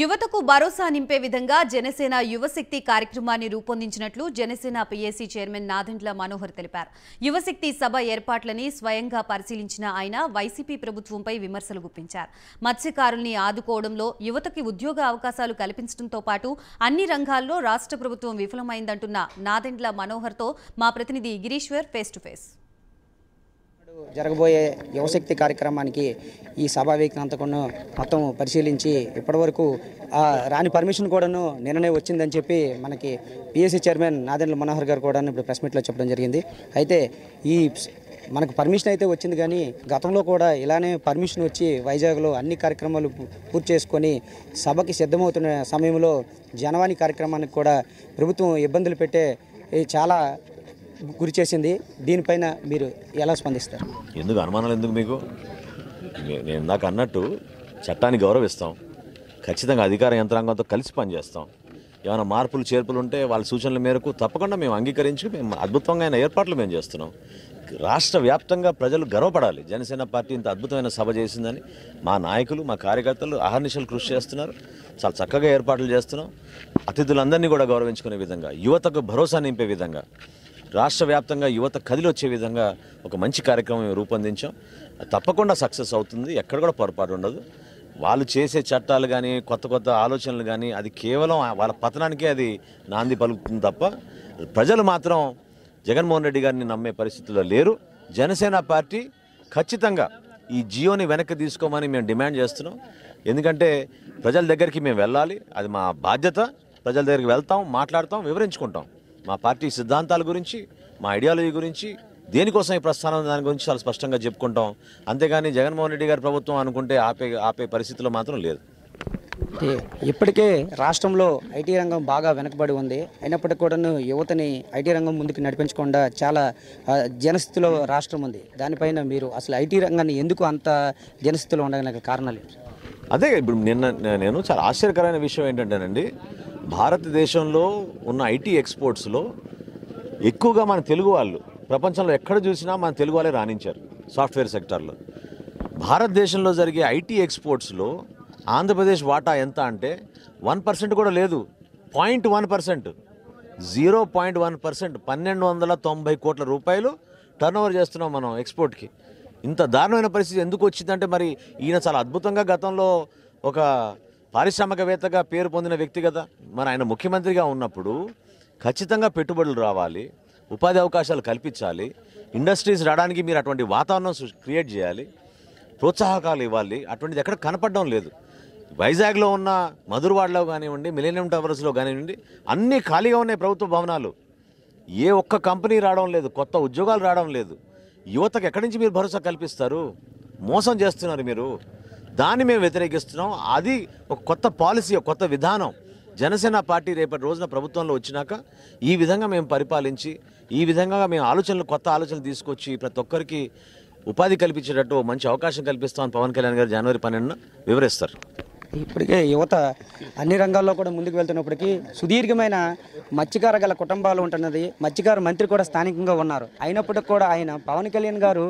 యువతకు భరోసా నింపే విధంగా జనసేన యువశక్తి కార్యక్రమాన్ని రూపొందించినట్లు జనసేన పీఏసీ చైర్మన్ నాదెండ్ల మనోహర్ తెలిపారు యువశక్తి సభ ఏర్పాట్లని స్వయంగా పరిశీలించిన ఆయన వైసీపీ ప్రభుత్వంపై విమర్శలు గుప్పించారు మత్స్యకారుల్ని ఆదుకోవడంలో యువతకి ఉద్యోగ అవకాశాలు కల్పించడంతో పాటు అన్ని రంగాల్లో రాష్ట్ర ప్రభుత్వం విఫలమైందంటున్న నాదెండ్ల మనోహర్తో మా ప్రతినిధి గిరీశ్వర్ ఫేస్ టు ఫేస్ జరగబోయే యువశక్తి కార్యక్రమానికి ఈ సభా వేకినంతకును మొత్తం పరిశీలించి ఇప్పటివరకు రాని పర్మిషన్ కూడాను నిన్ననే వచ్చిందని చెప్పి మనకి పిఎస్సీ చైర్మన్ నాదెండ్ల మనోహర్ గారు కూడా ఇప్పుడు ప్రెస్ మీట్లో చెప్పడం జరిగింది అయితే ఈ మనకు పర్మిషన్ అయితే వచ్చింది కానీ గతంలో కూడా ఇలానే పర్మిషన్ వచ్చి వైజాగ్లో అన్ని కార్యక్రమాలు పూర్తి చేసుకొని సభకి సిద్ధమవుతున్న సమయంలో జనవాణి కార్యక్రమానికి కూడా ప్రభుత్వం ఇబ్బందులు పెట్టే చాలా గురి చేసింది దీనిపైన మీరు ఎలా స్పందిస్తారు ఎందుకు అనుమానాలు ఎందుకు మీకు నేను నాకు అన్నట్టు చట్టాన్ని గౌరవిస్తాం ఖచ్చితంగా అధికార యంత్రాంగంతో కలిసి పనిచేస్తాం ఏమైనా మార్పులు చేర్పులు ఉంటే వాళ్ళ సూచనల మేరకు తప్పకుండా మేము అంగీకరించి మేము అద్భుతమైన ఏర్పాట్లు మేము చేస్తున్నాం రాష్ట్ర వ్యాప్తంగా ప్రజలు గర్వపడాలి జనసేన పార్టీ ఇంత అద్భుతమైన సభ చేసిందని మా నాయకులు మా కార్యకర్తలు అహర్నిశలు కృషి చేస్తున్నారు చాలా చక్కగా ఏర్పాట్లు చేస్తున్నాం అతిథులందరినీ కూడా గౌరవించుకునే విధంగా యువతకు భరోసా నింపే విధంగా రాష్ట్ర వ్యాప్తంగా యువత కదిలొచ్చే విధంగా ఒక మంచి కార్యక్రమం రూపొందించాం తప్పకుండా సక్సెస్ అవుతుంది ఎక్కడ కూడా పొరపాటు ఉండదు వాళ్ళు చేసే చట్టాలు కానీ కొత్త కొత్త ఆలోచనలు కానీ అది కేవలం వాళ్ళ పతనానికే అది నాంది పలుకుతుంది తప్ప ప్రజలు మాత్రం జగన్మోహన్ రెడ్డి గారిని నమ్మే పరిస్థితుల్లో లేరు జనసేన పార్టీ ఖచ్చితంగా ఈ జియోని వెనక్కి తీసుకోమని మేము డిమాండ్ చేస్తున్నాం ఎందుకంటే ప్రజల దగ్గరికి మేము వెళ్ళాలి అది మా బాధ్యత ప్రజల దగ్గరికి వెళ్తాం మాట్లాడతాం వివరించుకుంటాం మా పార్టీ సిద్ధాంతాల గురించి మా ఐడియాలజీ గురించి దేనికోసం ఈ ప్రస్థానం దాని గురించి చాలా స్పష్టంగా చెప్పుకుంటాం అంతేగాని జగన్మోహన్ రెడ్డి గారి ప్రభుత్వం అనుకుంటే ఆపే ఆపే పరిస్థితిలో మాత్రం లేదు ఇప్పటికే రాష్ట్రంలో ఐటీ రంగం బాగా వెనకబడి ఉంది అయినప్పటికీ కూడాను యువతని ఐటీ రంగం ముందుకు నడిపించకుండా చాలా జనస్థితిలో రాష్ట్రం ఉంది దానిపైన మీరు అసలు ఐటీ రంగాన్ని ఎందుకు అంత జనస్థితిలో ఉండగలిగిన కారణాలు అదే ఇప్పుడు నిన్న నేను చాలా ఆశ్చర్యకరమైన విషయం ఏంటంటేనండి భారతదేశంలో ఉన్న ఐటీ ఎక్స్పోర్ట్స్లో ఎక్కువగా మన తెలుగు వాళ్ళు ప్రపంచంలో ఎక్కడ చూసినా మన తెలుగు వాళ్ళే రాణించారు సాఫ్ట్వేర్ సెక్టర్లో భారతదేశంలో జరిగే ఐటీ ఎక్స్పోర్ట్స్లో ఆంధ్రప్రదేశ్ వాటా ఎంత అంటే వన్ పర్సెంట్ కూడా లేదు point one percent zero point one percent పన్నెండు వందల తొంభై కోట్ల రూపాయలు టర్నోవర్ చేస్తున్నాం మనం ఎక్స్పోర్ట్కి ఇంత దారుణమైన పరిస్థితి ఎందుకు వచ్చిందంటే మరి ఈయన చాలా అద్భుతంగా గతంలో ఒక పారిశ్రామికవేత్తగా పేరు పొందిన వ్యక్తి కదా మన ఆయన ముఖ్యమంత్రిగా ఉన్నప్పుడు ఖచ్చితంగా పెట్టుబడులు రావాలి ఉపాధి అవకాశాలు కల్పించాలి ఇండస్ట్రీస్ రావడానికి మీరు అటువంటి వాతావరణం క్రియేట్ చేయాలి ప్రోత్సాహకాలు ఇవ్వాలి అటువంటిది ఎక్కడ కనపడడం లేదు వైజాగ్లో ఉన్న మధురవాడలో కానివ్వండి మిలేనియం టవర్స్లో కానివ్వండి అన్నీ ఖాళీగా ఉన్నాయి ప్రభుత్వ భవనాలు ఏ ఒక్క కంపెనీ రావడం లేదు కొత్త ఉద్యోగాలు రావడం లేదు యువతకు ఎక్కడి నుంచి మీరు భరోసా కల్పిస్తారు మోసం చేస్తున్నారు మీరు దాన్ని మేము వ్యతిరేకిస్తున్నాం అది ఒక కొత్త పాలసీ ఒక కొత్త విధానం జనసేన పార్టీ రేపటి రోజున ప్రభుత్వంలో వచ్చినాక ఈ విధంగా మేము పరిపాలించి ఈ విధంగా మేము ఆలోచనలు కొత్త ఆలోచనలు తీసుకొచ్చి ప్రతి ఒక్కరికి ఉపాధి కల్పించేటట్టు మంచి అవకాశం కల్పిస్తామని పవన్ కళ్యాణ్ గారు జనవరి పన్నెండున వివరిస్తారు ఇప్పటికే యువత అన్ని రంగాల్లో కూడా ముందుకు వెళ్తున్నప్పటికీ సుదీర్ఘమైన మత్స్యకార గల కుటుంబాలు ఉంటున్నది మత్స్యకార మంత్రి కూడా స్థానికంగా ఉన్నారు అయినప్పటికీ కూడా ఆయన పవన్ కళ్యాణ్ గారు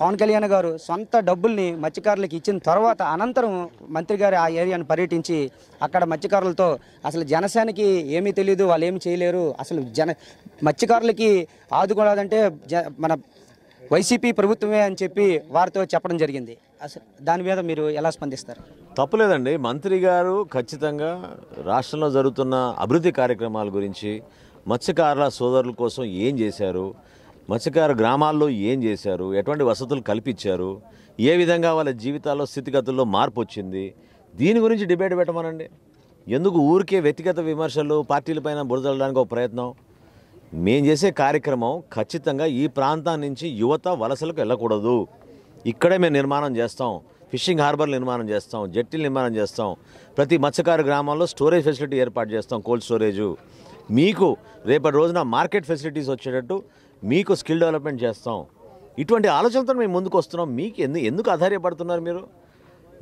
పవన్ కళ్యాణ్ గారు సొంత డబ్బుల్ని మత్స్యకారులకు ఇచ్చిన తర్వాత అనంతరం మంత్రి గారు ఆ ఏరియాను పర్యటించి అక్కడ మత్స్యకారులతో అసలు జనసేనకి ఏమీ తెలియదు వాళ్ళు ఏమి చేయలేరు అసలు జన మత్స్యకారులకి ఆదుకోలేదంటే మన వైసీపీ ప్రభుత్వమే అని చెప్పి వారితో చెప్పడం జరిగింది అసలు దాని మీద మీరు ఎలా స్పందిస్తారు తప్పులేదండి మంత్రి గారు ఖచ్చితంగా రాష్ట్రంలో జరుగుతున్న అభివృద్ధి కార్యక్రమాల గురించి మత్స్యకారుల సోదరుల కోసం ఏం చేశారు మత్స్యకారు గ్రామాల్లో ఏం చేశారు ఎటువంటి వసతులు కల్పించారు ఏ విధంగా వాళ్ళ జీవితాల్లో స్థితిగతుల్లో మార్పు వచ్చింది దీని గురించి డిబేట్ పెట్టమనండి ఎందుకు ఊరికే వ్యక్తిగత విమర్శలు పార్టీలపైన బురదలడానికి ఒక ప్రయత్నం మేము చేసే కార్యక్రమం ఖచ్చితంగా ఈ ప్రాంతం నుంచి యువత వలసలకు వెళ్ళకూడదు ఇక్కడే మేము నిర్మాణం చేస్తాం ఫిషింగ్ హార్బర్ నిర్మాణం చేస్తాం జట్టీలు నిర్మాణం చేస్తాం ప్రతి మత్స్యకారు గ్రామాల్లో స్టోరేజ్ ఫెసిలిటీ ఏర్పాటు చేస్తాం కోల్డ్ స్టోరేజు మీకు రేపటి రోజున మార్కెట్ ఫెసిలిటీస్ వచ్చేటట్టు మీకు స్కిల్ డెవలప్మెంట్ చేస్తాం ఇటువంటి ఆలోచనతో మేము ముందుకు వస్తున్నాం మీకు ఎందు ఎందుకు ఆధార్యపడుతున్నారు మీరు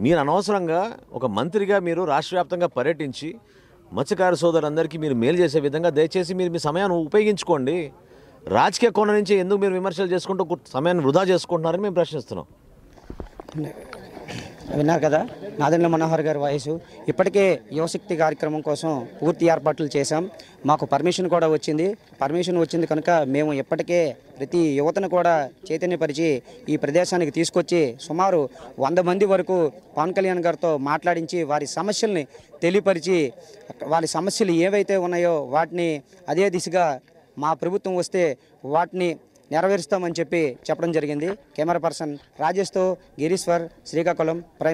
మీరు అనవసరంగా ఒక మంత్రిగా మీరు రాష్ట్ర వ్యాప్తంగా పర్యటించి మత్స్యకార సోదరులందరికీ మీరు మేలు చేసే విధంగా దయచేసి మీరు మీ సమయాన్ని ఉపయోగించుకోండి రాజకీయ కోణం నుంచి ఎందుకు మీరు విమర్శలు చేసుకుంటూ సమయాన్ని వృధా చేసుకుంటున్నారని మేము ప్రశ్నిస్తున్నాం విన్నారు కదా నాదండ్ల మనోహర్ గారి వాయిస్ ఇప్పటికే యువశక్తి కార్యక్రమం కోసం పూర్తి ఏర్పాట్లు చేశాం మాకు పర్మిషన్ కూడా వచ్చింది పర్మిషన్ వచ్చింది కనుక మేము ఇప్పటికే ప్రతి యువతను కూడా చైతన్యపరిచి ఈ ప్రదేశానికి తీసుకొచ్చి సుమారు వంద మంది వరకు పవన్ కళ్యాణ్ గారితో మాట్లాడించి వారి సమస్యల్ని తెలియపరిచి వారి సమస్యలు ఏవైతే ఉన్నాయో వాటిని అదే దిశగా మా ప్రభుత్వం వస్తే వాటిని నెరవేరుస్తామని చెప్పి చెప్పడం జరిగింది కెమెరా పర్సన్ రాజేష్తో గిరీశ్వర్ శ్రీకాకుళం